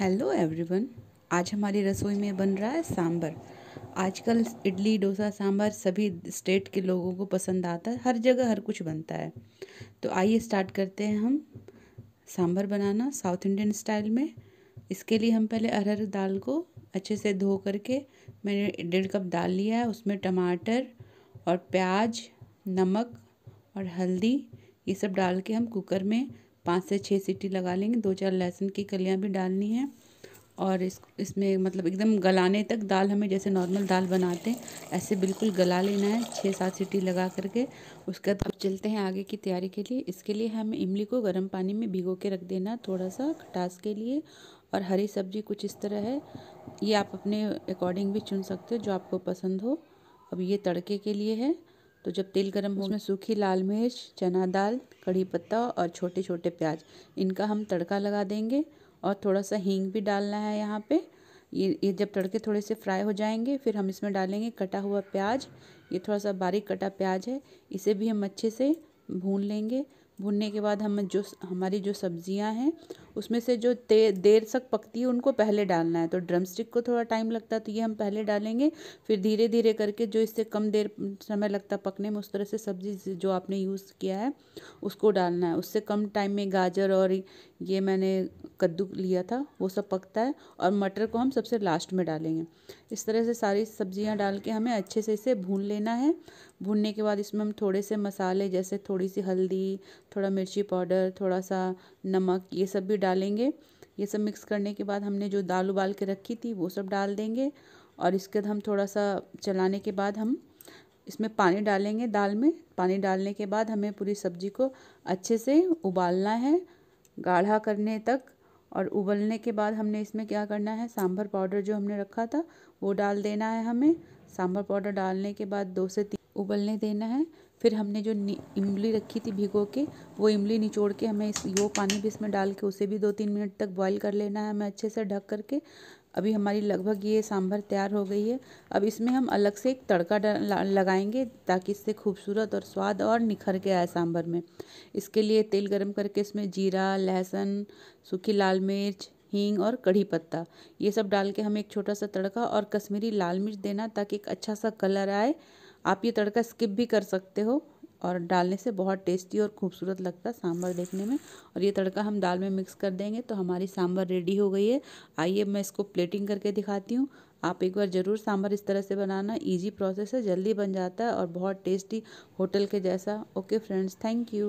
hello everyone आज हमारी रसोई में बन रहा है सांभर आजकल इडली डोसा सांभर सभी स्टेट के लोगों को पसंद आता है हर जगह हर कुछ बनता है तो आइए स्टार्ट करते हैं हम सांभर बनाना साउथ इंडियन स्टाइल में इसके लिए हम पहले अरहर दाल को अच्छे से धो करके मैंने डेढ़ कप दाल लिया है उसमें टमाटर और प्याज नमक और हल्दी ये सब डाल के हम कुकर में पाँच से छः सीटी लगा लेंगे दो चार लहसुन की कलियाँ भी डालनी हैं और इस इसमें मतलब एकदम गलाने तक दाल हमें जैसे नॉर्मल दाल बनाते हैं ऐसे बिल्कुल गला लेना है छः सात सीटी लगा करके उसके बाद चलते हैं आगे की तैयारी के लिए इसके लिए हमें इमली को गर्म पानी में भिगो के रख देना थोड़ा सा खटास के लिए और हरी सब्जी कुछ इस तरह है ये आप अपने अकॉर्डिंग भी चुन सकते हो जो आपको पसंद हो अब ये तड़के के लिए है तो जब तेल गर्म हो उसमें सूखी लाल मिर्च चना दाल कढ़ी पत्ता और छोटे छोटे प्याज इनका हम तड़का लगा देंगे और थोड़ा सा हींग भी डालना है यहाँ पे ये ये जब तड़के थोड़े से फ्राई हो जाएंगे फिर हम इसमें डालेंगे कटा हुआ प्याज ये थोड़ा सा बारीक कटा प्याज है इसे भी हम अच्छे से भून लेंगे भुनने के बाद हम जो हमारी जो सब्जियां हैं उसमें से जो ते, देर तक पकती है उनको पहले डालना है तो ड्रम स्टिक को थोड़ा टाइम लगता है तो ये हम पहले डालेंगे फिर धीरे धीरे करके जो इससे कम देर समय लगता पकने में उस तरह से सब्जी जो आपने यूज़ किया है उसको डालना है उससे कम टाइम में गाजर और ये मैंने कद्दू लिया था वो सब पकता है और मटर को हम सबसे लास्ट में डालेंगे इस तरह से सारी सब्जियां डाल के हमें अच्छे से इसे भून लेना है भूनने के बाद इसमें हम थोड़े से मसाले जैसे थोड़ी सी हल्दी थोड़ा मिर्ची पाउडर थोड़ा सा नमक ये सब भी डालेंगे ये सब मिक्स करने के बाद हमने जो दाल उबाल के रखी थी वो सब डाल देंगे और इसके बाद हम थोड़ा सा चलाने के बाद हम इसमें पानी डालेंगे दाल में पानी डालने के बाद हमें पूरी सब्जी को अच्छे से उबालना है गाढ़ा करने तक और उबलने के बाद हमने इसमें क्या करना है सांभर पाउडर जो हमने रखा था वो डाल देना है हमें सांभर पाउडर डालने के बाद दो से तीन उबलने देना है फिर हमने जो इमली रखी थी भिगो के वो इमली निचोड़ के हमें इस वो पानी भी इसमें डाल के उसे भी दो तीन मिनट तक बॉईल कर लेना है हमें अच्छे से ढक करके अभी हमारी लगभग ये सांभर तैयार हो गई है अब इसमें हम अलग से एक तड़का लगाएंगे ताकि इससे खूबसूरत और स्वाद और निखर के आए सांभर में इसके लिए तेल गरम करके इसमें जीरा लहसुन सूखी लाल मिर्च हींग और कढ़ी पत्ता ये सब डाल के हमें एक छोटा सा तड़का और कश्मीरी लाल मिर्च देना ताकि एक अच्छा सा कलर आए आप ये तड़का स्किप भी कर सकते हो और डालने से बहुत टेस्टी और खूबसूरत लगता है सांभर देखने में और ये तड़का हम दाल में मिक्स कर देंगे तो हमारी सांभर रेडी हो गई है आइए मैं इसको प्लेटिंग करके दिखाती हूँ आप एक बार ज़रूर सांभर इस तरह से बनाना इजी प्रोसेस है जल्दी बन जाता है और बहुत टेस्टी होटल के जैसा ओके फ्रेंड्स थैंक यू